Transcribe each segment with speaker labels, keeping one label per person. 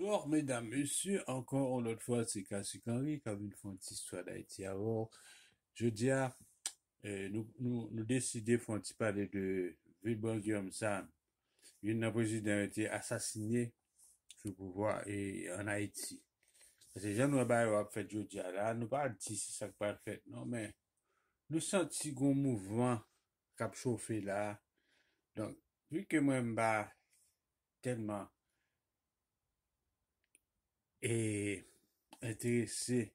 Speaker 1: Or, mèdam, mèsyè, ankon, an lòt fwa, se kasi kanri, kaboun fwantistwa d'Haiti. Avò, jò diya, euh, nou, nou, nou, nou deside fwantipade de Wilbur Guillaume-San, yon nan vòsi dè an eti asasinye sou pou vwa, e, an Haiti. Se jan wè bay wap fèt, jò diya, la, nou bay ati, se sak bay fèt, nan, mè, nou senti goun mouvwant kapsofè la, don, vwi ke mwen mba, tenman, et intéressé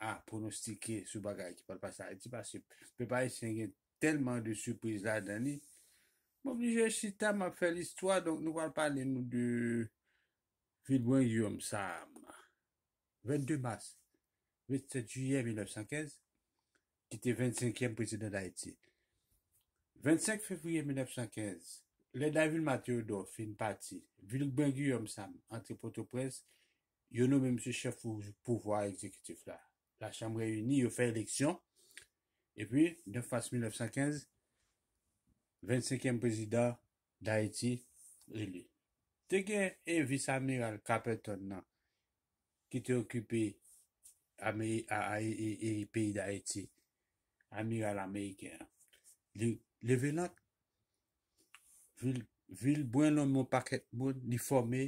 Speaker 1: à pronostiquer ce bagage qui parle pas à Haïti parce que le Paris Saint-Germain a e e tellement de surprises là dans l'année. Bon, je suis temps à faire l'histoire, donc nous allons parler nous de Ville-Brun-Guy-Homme-Same. 22 mars, 27 juillet 1915, quitté 25e président d'Haïti. 25 février 1915, le David Mathieu Dau fait une partie, Ville-Brun-Guy-Homme-Same, entre potes aux presse, Yo nou men mse chef ou pouvoi ekzekitif la. La chambre yoni, yo fè eleksyon. E pi, 9-15-1915, 25e prezidat d'Haiti, Lili. Te gen yon vis amiral kapeton nan, ki te okupi ayi peyi d'Haiti. Amiral Ameriken. Le venat vil bwen loun moun paket moun ni formé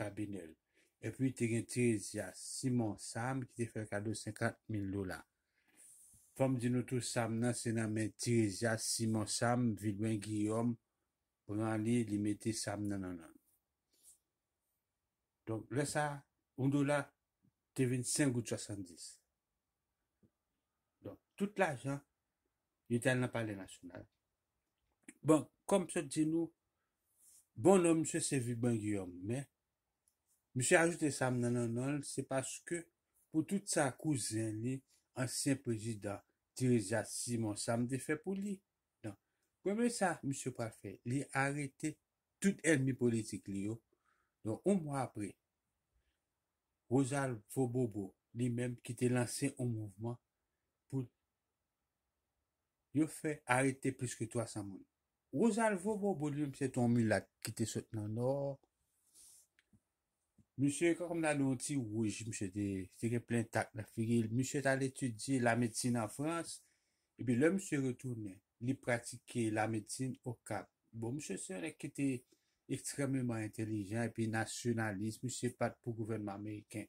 Speaker 1: kabinel. E pwi te gen Tiresias Simon Sam ki te fè kado 50.000 dola. Fom di nou tou Sam nan non, se nan men Tiresias Simon Sam, Vilouin Guillaume, pou nan li li meti Sam nan nan nan. Donk lè sa, un dola te ven 5 ou 370. Donk tout la jan, yon tel nan pale nasyonal. Bon, kom se di nou, bon nom se se Vilouin Guillaume, men, Mse ajoute sa m nan nan nan, se paske pou tout sa kouzen li, ansyen prezidant Tereza Simon, sa m de fe pou li. Nan, pou men sa, mse prafe, li arete tout enmi politik li yo. Nan, ou mwa apre, Rosal Vobobo, li menm ki te lansen ou mouvman pou yo fe arete plus ke 300 mouni. Rosal Vobobo li mse ton mi la ki te sot nan nan nan. Monsye kom nanouti, wèj, monsye teke plen tak la firil, monsye teke al etudye la medsine an Frans, epi le monsye retounen, li pratike la medsine okap. Bon, monsye se reke te ekstrememan entelijen, epi nasyonalism, monsye pat pou gouvenman Ameriken,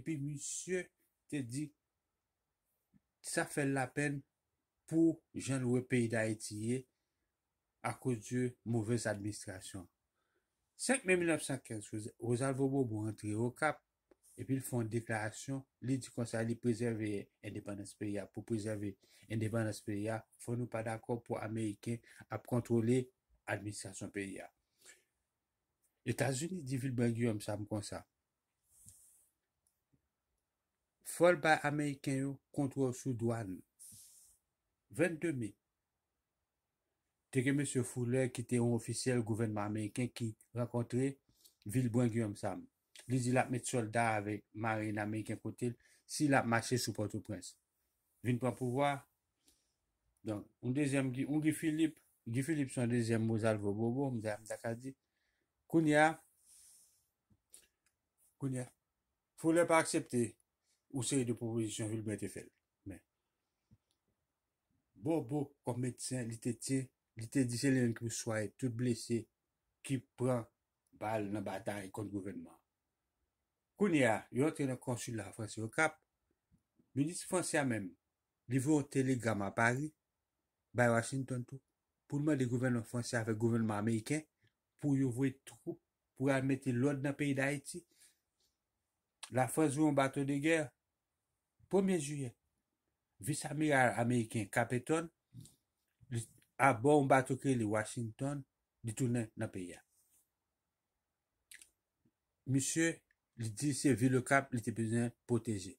Speaker 1: epi monsye te di, sa fè la pen pou jan loue peyi da etiye akos di mouvez administrasyon. 5 mai 1915, Ozan Vobo bou rentre yo kap, epi l foun deklarasyon, li di konsa li prezerve indepandans per ya, pou prezerve indepandans per ya, foun nou pa d'akop pou Ameriken ap kontrole administrasyon per ya. Etasouni di Vilburgi yon msa m konsa. Foul bay Ameriken yo kontrole sou douan. 22 mai, teke M. Fouler ki te ou ofisyel gouvenman ameyken ki rakotre Vilboen Guillaume Sam. Li zil ap met soldat ave marine ameyken kote, si la ap mache souporte ou prens. Vin pa pouvoar. Don, un dezem, un gi Filip, gi Filip son dezem mouzal vobobo, mouzal mdakadi, Kounia, Kounia, Fouler pa aksepte ou se de proposition Vilboen te fel. Men. Bobo, koum metsen, li tetye, li te di selen ki mou swaye tout blese ki pran bal nan bata e kont gouvernement. Kouni a, yon ten a konsul la Fransi w kap, mouni si Fransi a men, li vwo telegram a Paris, bay Washington tou, pou mwen de gouvernement Fransi a ve gouvernement Ameriken, pou yon vwe trou, pou an mette loud nan peyi da Haiti, la Fransi w mbato de ger, 1er juyen, vis a miyar Ameriken kap eton, li A bon batokè li Washington li tounen nan peya. Misyè li disè vi le kap li te pezen protèze.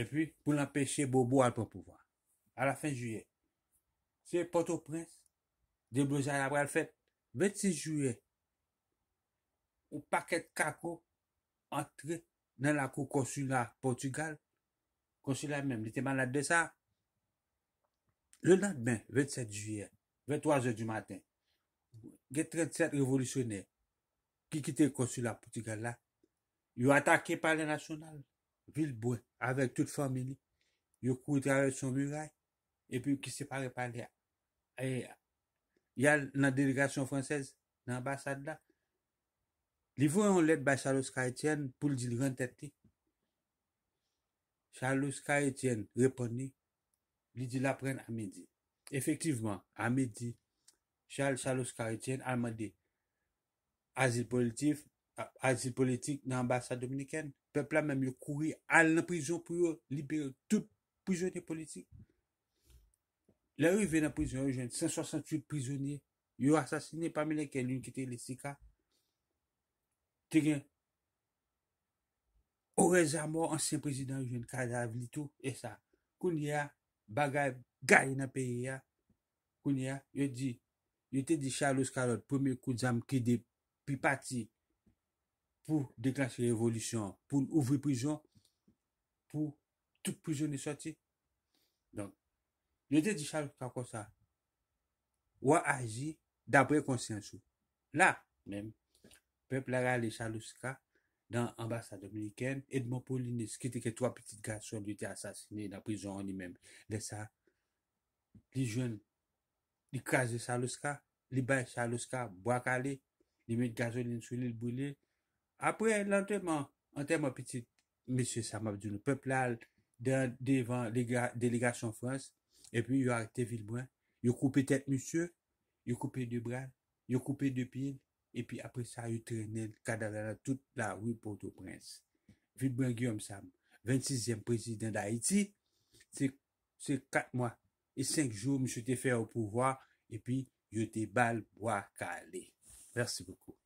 Speaker 1: E pi pou l'an peche bobo al pou pouvan. A la fin juye. Se Poto Prince, di blouja yabre al fèt, 26 juye, ou pakèt kakou, antre nan la kou konsula Portugal, konsula mèm, li te man la de sa, Le nan ben, 27 juye, 23 je du matin, ge 37 revolisyonè, ki kite konsula pouti gala, yo atake pale nasyonal, vilbouen, avek tout famini, yo kou trave son mura, epi ki separe pale, e, yal nan delegasyon fransez, nan ambasade la, li vou yon let ba Charles Oscar Etienne pou l'jilvan tete, Charles Oscar Etienne reponi, Li di la pren Amédie. Efektivman, Amédie, Charles Charles Oscar Etienne, Almandé, azil politik nan ambasa dominiken, pepla menm yo kouri al nan prizon pou yo, libeyo, tout prizoni politik. La yo ven nan prizon yo jen, 168 prizoni, yo asasini pami le ken, yon ki te lesika, te gen, orèzè a mò, ansen prezident yo jen, kardav litou, et sa, koun yè a, Bagay, gay nan peyi ya, kouni ya, yo di, yo te di chalous ka lot, pweme kou jam kede, pi pati, pou deklasi revolutyon, pou ouvri prijon, pou tout prijoni soti. Yo te di chalous ka kon sa, wak aji dapre konsyansou. La, men, pep la gale chalous ka. Dan ambasade dominiken, Edmond Paul Ines, ki teke 3 petite gason li te asasine na prizon li men. Desa, li joun, li kras de Saloska, li bay Saloska, bo akale, li met gason insulil boule. Apre, lanteman, lanteman petite, M. Samabdoun, peplal, den devan delegasyon Frans, epi yu arte Vilboin, yu koupe tet monsye, yu koupe du bral, yu koupe du pin, epi apre sa, yo trenen kadalala tout la wipote ou prens. Fibre Guillaume Sam, 26e prezident d'Haïti, se kat mwa, e 5 jou mse te fè ou pouvoi, epi yo te bal boi kale. Versi beaucoup.